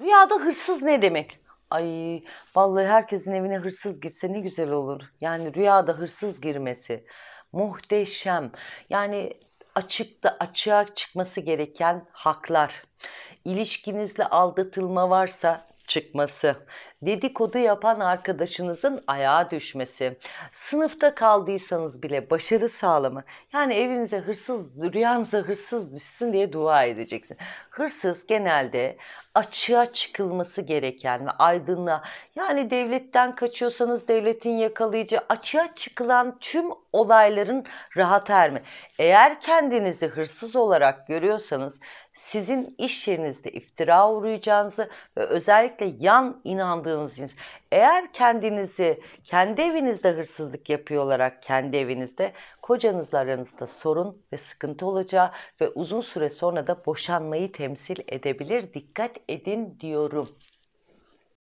Rüyada hırsız ne demek? Ay vallahi herkesin evine hırsız girse ne güzel olur. Yani rüyada hırsız girmesi muhteşem. Yani açıkta açığa çıkması gereken haklar. İlişkinizle aldatılma varsa çıkması, dedikodu yapan arkadaşınızın ayağa düşmesi, sınıfta kaldıysanız bile başarı sağlamı, Yani evinize hırsız, rüyanıza hırsız düşsün diye dua edeceksin. Hırsız genelde açığa çıkılması gereken ve aydınlığa yani devletten kaçıyorsanız devletin yakalayıcı açığa çıkılan tüm olayların rahat ermi. Eğer kendinizi hırsız olarak görüyorsanız sizin iş yerinizde iftira uğrayacağınızı ve özellikle özellikle yan inandığınız cins. Eğer kendinizi kendi evinizde hırsızlık yapıyor olarak kendi evinizde kocanızla aranızda sorun ve sıkıntı olacağı ve uzun süre sonra da boşanmayı temsil edebilir. Dikkat edin diyorum.